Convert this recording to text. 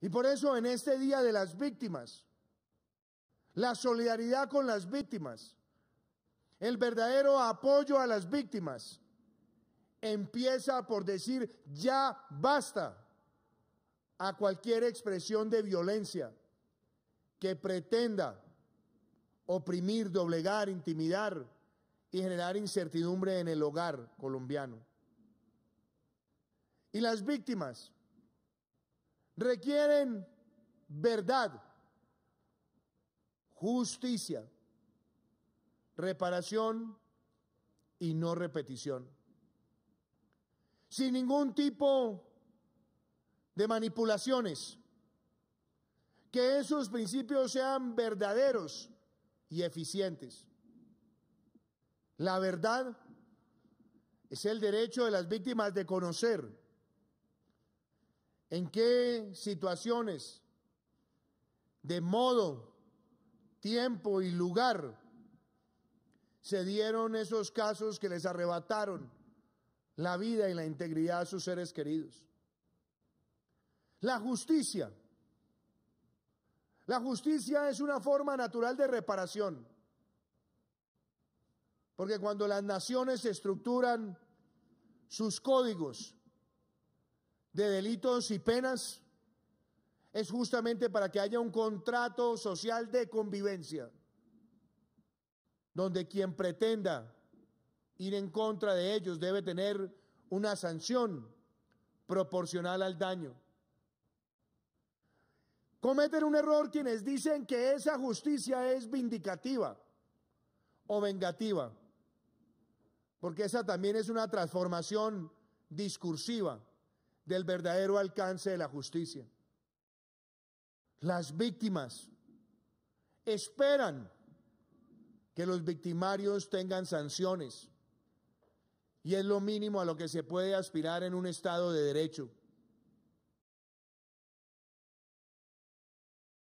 Y por eso en este Día de las Víctimas, la solidaridad con las víctimas, el verdadero apoyo a las víctimas, empieza por decir ya basta a cualquier expresión de violencia que pretenda oprimir, doblegar, intimidar y generar incertidumbre en el hogar colombiano. Y las víctimas requieren verdad, justicia, reparación y no repetición. Sin ningún tipo de manipulaciones. Que esos principios sean verdaderos y eficientes. La verdad es el derecho de las víctimas de conocer en qué situaciones, de modo, tiempo y lugar se dieron esos casos que les arrebataron la vida y la integridad a sus seres queridos. La justicia. La justicia es una forma natural de reparación. Porque cuando las naciones estructuran sus códigos, de delitos y penas es justamente para que haya un contrato social de convivencia, donde quien pretenda ir en contra de ellos debe tener una sanción proporcional al daño. Cometen un error quienes dicen que esa justicia es vindicativa o vengativa, porque esa también es una transformación discursiva del verdadero alcance de la justicia. Las víctimas esperan que los victimarios tengan sanciones y es lo mínimo a lo que se puede aspirar en un Estado de derecho.